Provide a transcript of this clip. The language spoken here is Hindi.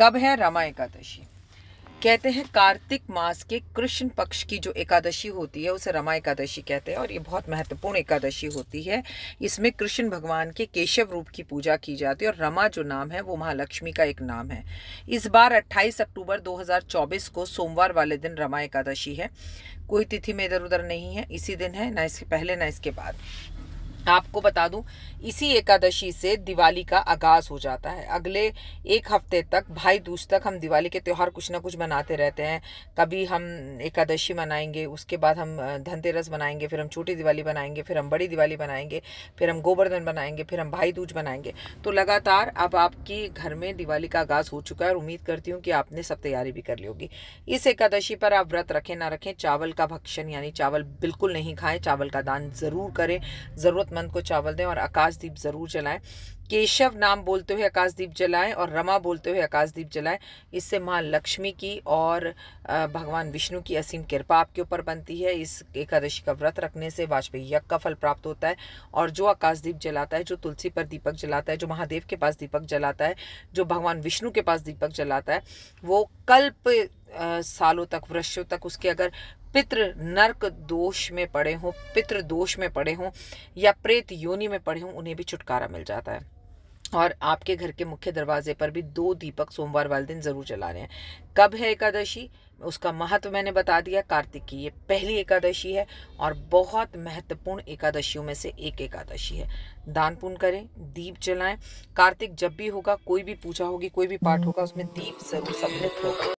कब है रमा एकादशी कहते हैं कार्तिक मास के कृष्ण पक्ष की जो एकादशी होती है उसे रमा एकादशी कहते हैं और ये बहुत महत्वपूर्ण एकादशी होती है इसमें कृष्ण भगवान के केशव रूप की पूजा की जाती है और रमा जो नाम है वो महालक्ष्मी का एक नाम है इस बार 28 अक्टूबर 2024 को सोमवार वाले दिन रमा एकादशी है कोई तिथि में इधर उधर नहीं है इसी दिन है ना इसके पहले ना इसके बाद आपको बता दूं इसी एकादशी से दिवाली का आगाज हो जाता है अगले एक हफ्ते तक भाई दूज तक हम दिवाली के त्यौहार कुछ ना कुछ मनाते रहते हैं कभी हम एकादशी मनाएंगे उसके बाद हम धनतेरस बनाएंगे फिर हम छोटी दिवाली बनाएंगे फिर हम बड़ी दिवाली बनाएंगे फिर हम गोवर्धन बनाएंगे फिर हम भाई दूज बनाएंगे तो लगातार अब आपकी घर में दिवाली का आगाज हो चुका है और उम्मीद करती हूँ कि आपने सब तैयारी भी कर ली होगी इस एकादशी पर आप व्रत रखें ना रखें चावल का भक्षण यानी चावल बिल्कुल नहीं खाएं चावल का दान ज़रूर करें ज़रूरत ज़रूरतमंद को चावल दें और आकाशदीप ज़रूर जलाएं केशव नाम बोलते हुए आकाशदीप जलाएं और रमा बोलते हुए आकाशदीप जलाएं इससे माँ लक्ष्मी की और भगवान विष्णु की असीम कृपा आपके ऊपर बनती है इस एकादशी का व्रत रखने से वाजपेयी यज्ञ का फल प्राप्त होता है और जो आकाशदीप जलाता है जो तुलसी पर दीपक जलाता है जो महादेव के पास दीपक जलाता है जो भगवान विष्णु के पास दीपक जलाता है वो कल्प सालों तक वर्षों तक उसके अगर पितृ नरक दोष में पड़े हों पितृ दोष में पड़े हों या प्रेत योनि में पड़े हों उन्हें भी छुटकारा मिल जाता है और आपके घर के मुख्य दरवाजे पर भी दो दीपक सोमवार वाले दिन ज़रूर जला रहे हैं कब है एकादशी उसका महत्व मैंने बता दिया कार्तिक की ये पहली एकादशी है और बहुत महत्वपूर्ण एकादशियों में से एक एकादशी है दान पुण्य करें दीप जलाएं कार्तिक जब भी होगा कोई भी पूजा होगी कोई भी पाठ होगा उसमें दीप जरूर सम्मिलित होगा